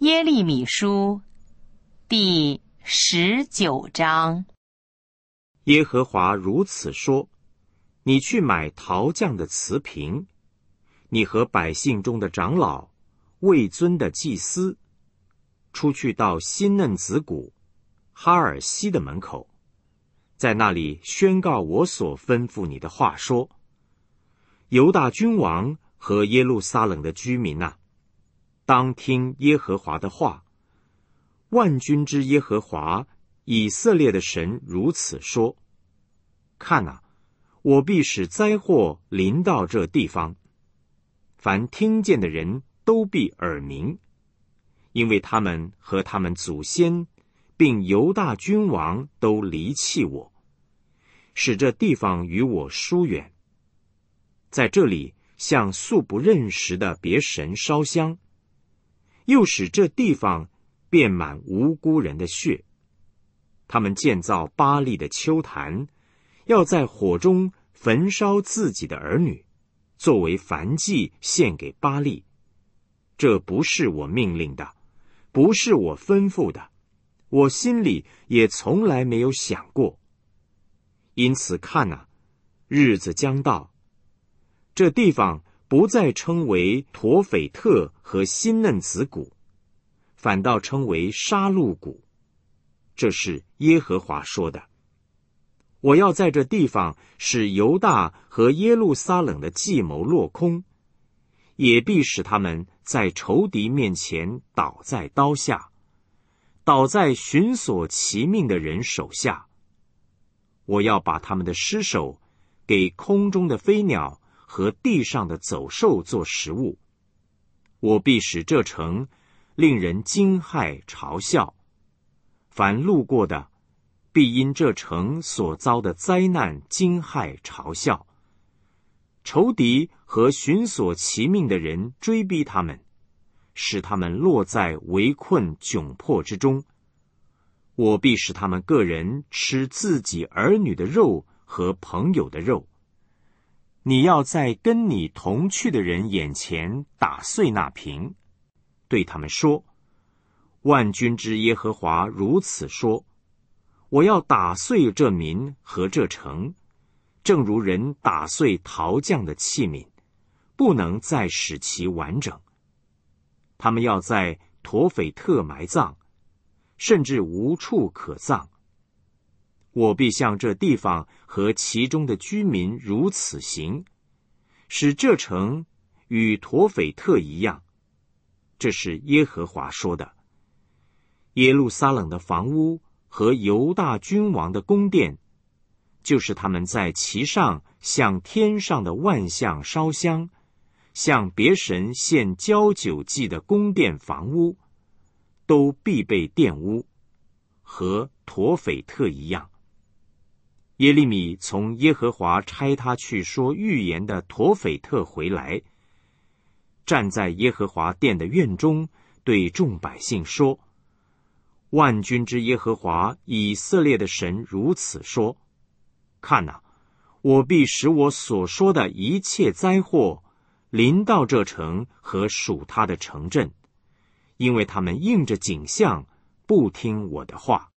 耶利米书第十九章。耶和华如此说：“你去买陶匠的瓷瓶，你和百姓中的长老、位尊的祭司，出去到新嫩子谷、哈尔西的门口，在那里宣告我所吩咐你的话说：‘犹大君王和耶路撒冷的居民呐！’”当听耶和华的话，万军之耶和华以色列的神如此说：“看呐，我必使灾祸临到这地方，凡听见的人都必耳鸣，因为他们和他们祖先，并犹大君王都离弃我，使这地方与我疏远，在这里向素不认识的别神烧香。”又使这地方变满无辜人的血。他们建造巴利的秋坛，要在火中焚烧自己的儿女，作为燔祭献给巴利。这不是我命令的，不是我吩咐的，我心里也从来没有想过。因此看呐，日子将到，这地方。不再称为陀斐特和新嫩子谷，反倒称为杀戮谷。这是耶和华说的：“我要在这地方使犹大和耶路撒冷的计谋落空，也必使他们在仇敌面前倒在刀下，倒在寻索其命的人手下。我要把他们的尸首给空中的飞鸟。”和地上的走兽做食物，我必使这城令人惊骇、嘲笑。凡路过的，必因这城所遭的灾难惊骇、嘲笑。仇敌和寻索其命的人追逼他们，使他们落在围困、窘迫之中。我必使他们个人吃自己儿女的肉和朋友的肉。你要在跟你同去的人眼前打碎那瓶，对他们说：“万军之耶和华如此说，我要打碎这民和这城，正如人打碎陶匠的器皿，不能再使其完整。他们要在陀斐特埋葬，甚至无处可葬。”我必向这地方和其中的居民如此行，使这城与陀斐特一样。这是耶和华说的。耶路撒冷的房屋和犹大君王的宫殿，就是他们在其上向天上的万象烧香，向别神献交酒祭的宫殿房屋，都必被玷污，和陀斐特一样。耶利米从耶和华差他去说预言的陀斐特回来，站在耶和华殿的院中，对众百姓说：“万军之耶和华以色列的神如此说：看呐，我必使我所说的一切灾祸临到这城和属他的城镇，因为他们应着景象不听我的话。”